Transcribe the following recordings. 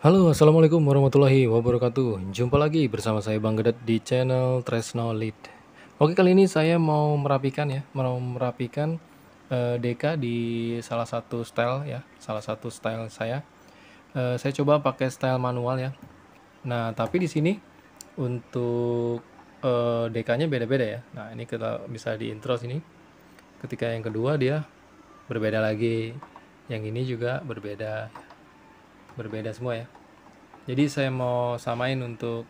Halo, Assalamualaikum warahmatullahi wabarakatuh Jumpa lagi bersama saya Bang Gedet di channel Tresno Lead Oke, kali ini saya mau merapikan ya Mau merapikan uh, eh, DK di salah satu style ya Salah satu style saya uh, Saya coba pakai style manual ya Nah, tapi di sini untuk uh, eh, dk beda-beda ya Nah, ini kita bisa di intro sini Ketika yang kedua dia berbeda lagi Yang ini juga berbeda berbeda semua ya jadi saya mau samain untuk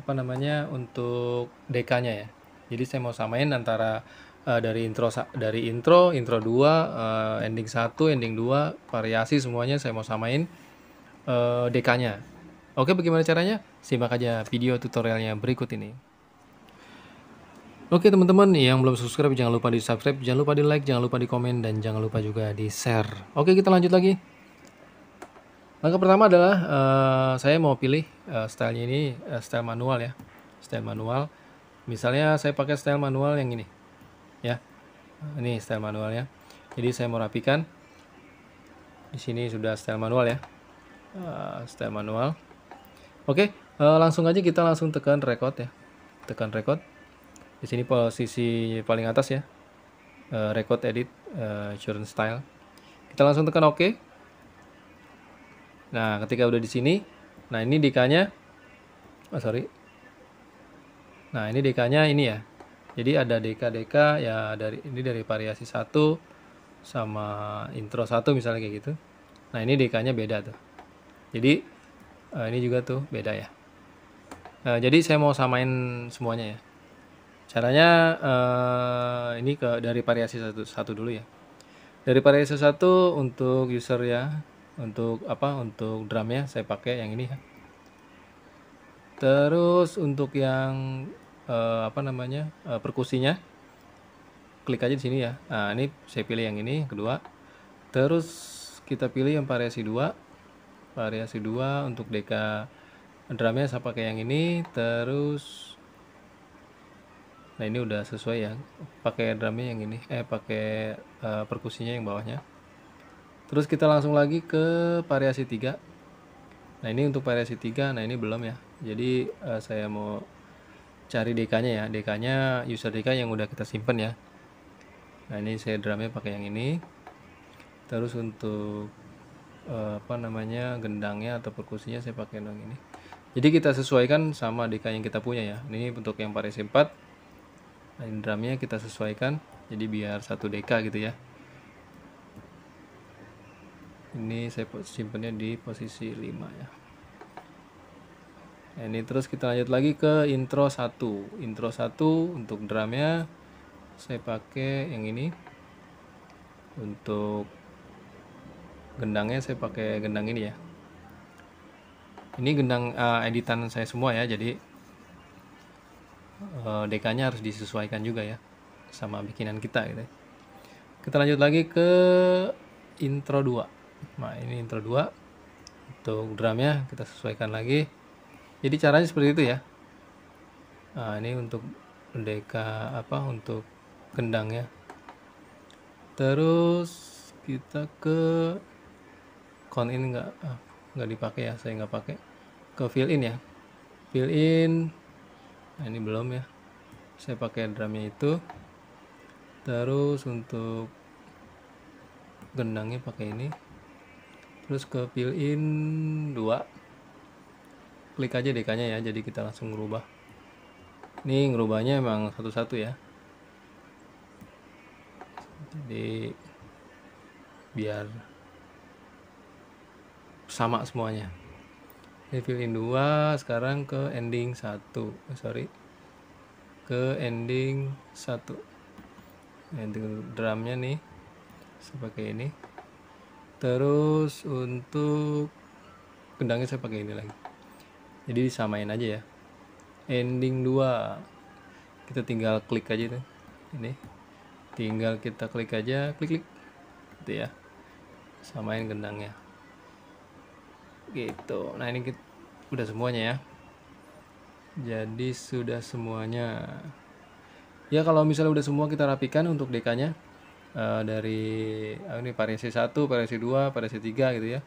apa namanya untuk DK-nya ya jadi saya mau samain antara uh, dari intro dari intro intro 2 uh, eh, ending 1 ending 2 variasi semuanya saya mau samain uh, eh, DK-nya oke bagaimana caranya simak aja video tutorialnya berikut ini Oke teman-teman yang belum subscribe jangan lupa di subscribe, jangan lupa di like, jangan lupa di komen dan jangan lupa juga di share. Oke kita lanjut lagi. Langkah pertama adalah uh, saya mau pilih uh, stylenya ini uh, style manual ya, style manual. Misalnya saya pakai style manual yang ini, ya, ini style manualnya. Jadi saya mau rapikan. Di sini sudah style manual ya, uh, style manual. Oke, okay, uh, langsung aja kita langsung tekan record ya, tekan record. Di sini posisi paling atas ya, uh, record edit uh, current style. Kita langsung tekan OK Nah, ketika udah di sini, nah ini DK-nya, oh sorry, nah ini DK-nya ini ya. Jadi ada DK-DK ya dari ini dari variasi satu sama intro satu misalnya kayak gitu. Nah ini DK-nya beda tuh. Jadi eh, ini juga tuh beda ya. Nah, jadi saya mau samain semuanya ya. Caranya eh, ini ke dari variasi satu satu dulu ya. Dari variasi satu untuk user ya untuk apa untuk drumnya saya pakai yang ini ya. terus untuk yang uh, apa namanya uh, perkusinya klik aja di sini ya nah ini saya pilih yang ini yang kedua terus kita pilih yang variasi dua variasi dua untuk DK drumnya saya pakai yang ini terus nah ini udah sesuai ya pakai drumnya yang ini eh pakai uh, perkusinya yang bawahnya Terus kita langsung lagi ke variasi 3. Nah, ini untuk variasi 3. Nah, ini belum ya. Jadi uh, saya mau cari DK-nya ya. DK-nya user DK yang udah kita simpen ya. Nah, ini saya drumnya pakai yang ini. Terus untuk uh, apa namanya? gendangnya atau perkusinya saya pakai yang ini. Jadi kita sesuaikan sama DK yang kita punya ya. Ini untuk yang variasi 4. Nah, ini drumnya kita sesuaikan jadi biar satu DK gitu ya ini saya simpannya di posisi 5 ya nah, ini terus kita lanjut lagi ke intro 1 intro 1 untuk drumnya saya pakai yang ini untuk gendangnya saya pakai gendang ini ya ini gendang uh, editan saya semua ya jadi uh, eh, DK nya harus disesuaikan juga ya sama bikinan kita gitu ya. kita lanjut lagi ke intro 2 nah ini intro 2 untuk drumnya kita sesuaikan lagi jadi caranya seperti itu ya nah ini untuk deka apa untuk kendangnya terus kita ke con in enggak ah, nggak dipakai ya saya nggak pakai ke fill in ya fill in nah ini belum ya saya pakai drumnya itu terus untuk gendangnya pakai ini terus ke fill in 2 klik aja DK nya ya jadi kita langsung ngerubah ini ngerubahnya emang satu-satu ya jadi biar sama semuanya jadi fill in 2 sekarang ke ending 1 oh, eh, sorry ke ending 1 ending drumnya nih sebagai ini terus untuk gendangnya saya pakai ini lagi jadi disamain aja ya ending 2 kita tinggal klik aja itu. ini tinggal kita klik aja klik klik gitu ya samain gendangnya gitu nah ini kita, udah semuanya ya jadi sudah semuanya ya kalau misalnya udah semua kita rapikan untuk DK nya Eh, dari uh, ini variasi 1, variasi 2, variasi 3 gitu ya.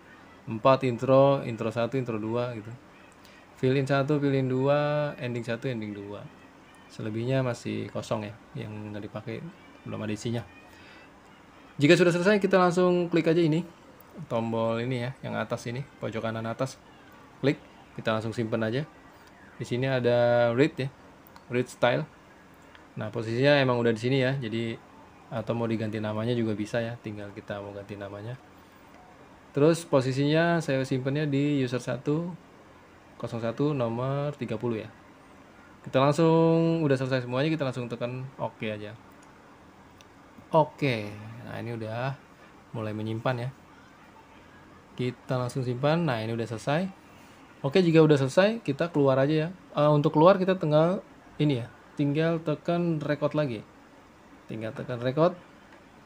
4 intro, intro 1, intro 2 gitu. Fill in 1, fill in 2, ending 1, ending 2. Selebihnya masih kosong ya yang nggak dipakai, belum ada isinya. Jika sudah selesai kita langsung klik aja ini tombol ini ya, yang atas ini, pojok kanan atas. Klik, kita langsung simpen aja. Di sini ada read ya. Read style. Nah, posisinya emang udah di sini ya. Jadi atau mau diganti namanya juga bisa ya tinggal kita mau ganti namanya terus posisinya saya simpennya di user 101 nomor 30 ya kita langsung udah selesai semuanya kita langsung tekan OK aja oke okay. nah ini udah mulai menyimpan ya kita langsung simpan nah ini udah selesai oke okay, jika udah selesai kita keluar aja ya uh, untuk keluar kita tinggal ini ya tinggal tekan record lagi tinggal tekan record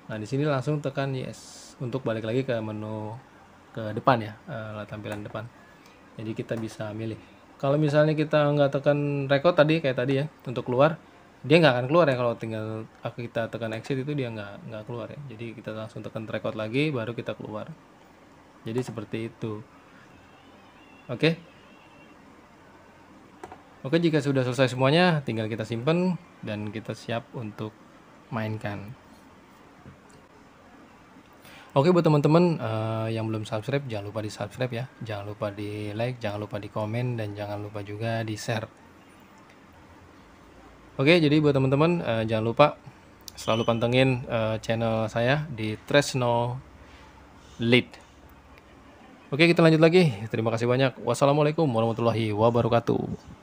nah di sini langsung tekan yes untuk balik lagi ke menu ke depan ya uh, tampilan depan jadi kita bisa milih kalau misalnya kita nggak tekan record tadi kayak tadi ya untuk keluar dia nggak akan keluar ya kalau tinggal kita tekan exit itu dia nggak nggak keluar ya jadi kita langsung tekan record lagi baru kita keluar jadi seperti itu oke okay? oke okay, jika sudah selesai semuanya tinggal kita simpan dan kita siap untuk mainkan. Oke buat teman-teman uh, yang belum subscribe jangan lupa di subscribe ya, jangan lupa di like, jangan lupa di komen dan jangan lupa juga di share. Oke jadi buat teman-teman uh, jangan lupa selalu pantengin uh, channel saya di Tresno Lead. Oke kita lanjut lagi. Terima kasih banyak. Wassalamualaikum warahmatullahi wabarakatuh.